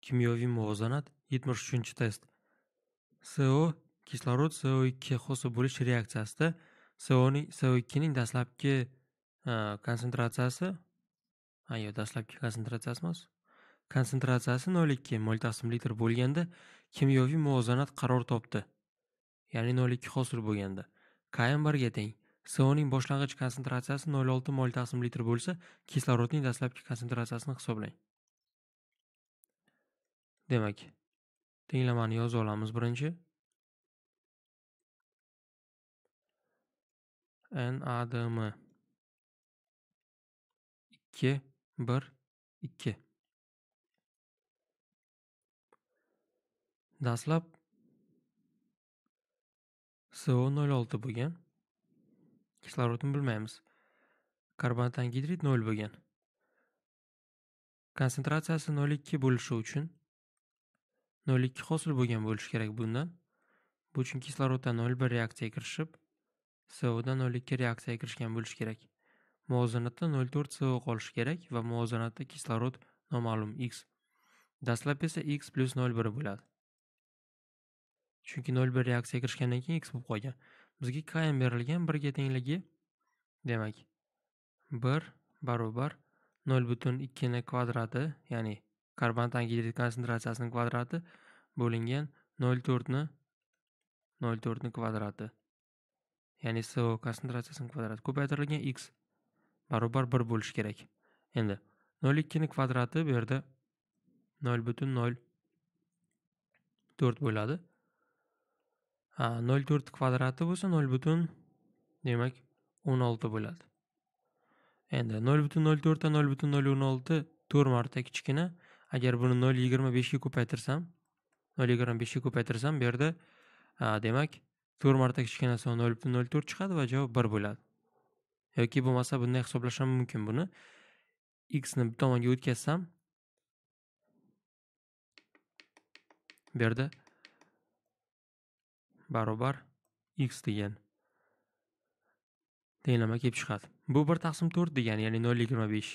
Kimyoviy muvozanat 73-test. SO kislorod SO2 hosil bo'lish reaksiyasida SO2 ning dastlabki konsentratsiyasi yo dastlabki konsentratsiyasi emas konsentratsiyasi 0,2 mol taslim litr bo'lganda kimyoviy muvozanat qaror topdi ya'ni 0,2 hosil bo'lganda km birga teng so ning boshlang'ich konsentratsiyasi 0,6 mol taslim litr bo'lsa kislorodning dastlabki konsentratsiyasini hisoblang Demak, tenglamani yozib olamiz birinchi. n a d m 2 1 2 Dastlab SO 06 bo'lgan. Kislorodni bilmaymiz. Karbonat angidrid 0 bo'lgan. Konsentratsiyasi 0.2 bo'lishi uchun 0,2 hosil bo'lgan bo'lish kerak bundan. Bu chunki kisloroddan 0,1 reaksiyaga kirishib, CO SOdan 0,2 reaksiyaga kirishgan bo'lish kerak. Muvozanatda 0,4 SO qolishi kerak va muvozanatda kislorod noma'lum X. Dastlab esa X 0,1 bo'ladi. Chunki 0,1 reaksiyaga kirishgandan keyin X bo'lib qolgan. Bizga Km berilgan 1 ga tengligi demak 1 0,2 ni kvadrati, ya'ni Karbon tangidrid konsentratsiyasining kvadrati bo'lingan 0,4 ni 0,4 ni kvadrati. Ya'ni SO konsentratsiyasining kvadrati ko'paytirilgan x barobar 1 bo'lishi kerak. Endi 0,2 ni kvadrati bu yerda 0,04 bo'ladi. 0,4 kvadrati bo'lsa 0 demak 16 bo'ladi. Endi 0,04 ta 0,016 4 marta kichkina agar buni nol yigirma beshga ko'paytirsam nol yigirma beshga ko'paytirsam bu yerda demak to'rt marta kichkina son nol butun nol to'rt chiqadi va javob bir bo'ladi yoki bo'lmasa bunday hisoblash ham mumkin buni x ni bu tomonga o'tkazsam bu yerda barobar x degan tenglama kelib chiqadi bu bir taqsim to'rt degani ya'ni nol yigirma besh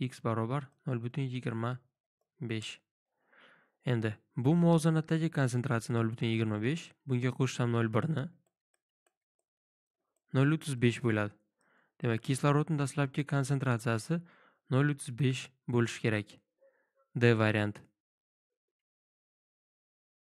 x barobar 0,25. Endi bu muvozanatdagi konsentratsiya 0,25, bunga qo'shsam 0,1 ni 0,35 bo'ladi. Demak, kislorodning dastlabki konsentratsiyasi 0,35 bo'lishi kerak. D variant.